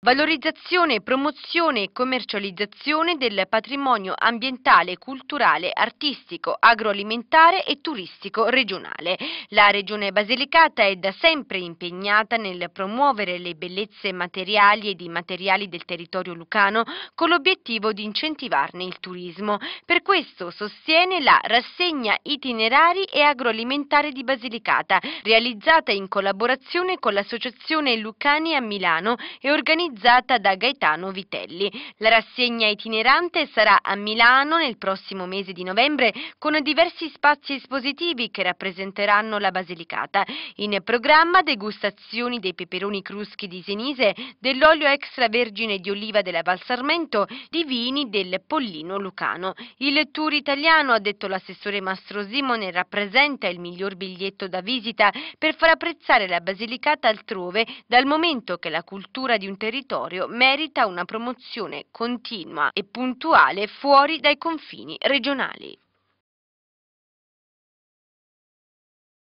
Valorizzazione, promozione e commercializzazione del patrimonio ambientale, culturale, artistico, agroalimentare e turistico regionale. La Regione Basilicata è da sempre impegnata nel promuovere le bellezze materiali ed immateriali del territorio lucano con l'obiettivo di incentivarne il turismo. Per questo sostiene la rassegna itinerari e agroalimentare di Basilicata, realizzata in collaborazione con l'Associazione Lucani a Milano e organizzata organizzata da Gaetano Vitelli. La rassegna itinerante sarà a Milano nel prossimo mese di novembre con diversi spazi espositivi che rappresenteranno la Basilicata. In programma degustazioni dei peperoni cruschi di Senise, dell'olio extravergine di oliva della Val Sarmento, di vini del Pollino Lucano. Il tour italiano, ha detto l'assessore Mastro Simone, rappresenta il miglior biglietto da visita per far apprezzare la Basilicata altrove dal momento che la cultura di un territorio territorio merita una promozione continua e puntuale fuori dai confini regionali.